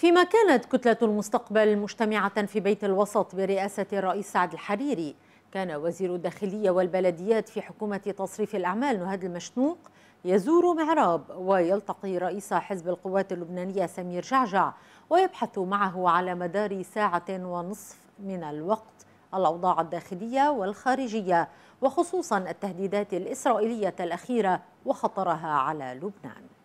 فيما كانت كتلة المستقبل مجتمعة في بيت الوسط برئاسة الرئيس سعد الحريري كان وزير الداخلية والبلديات في حكومة تصريف الأعمال نهاد المشنوق يزور معراب ويلتقي رئيس حزب القوات اللبنانية سمير جعجع ويبحث معه على مدار ساعة ونصف من الوقت الأوضاع الداخلية والخارجية وخصوصا التهديدات الإسرائيلية الأخيرة وخطرها على لبنان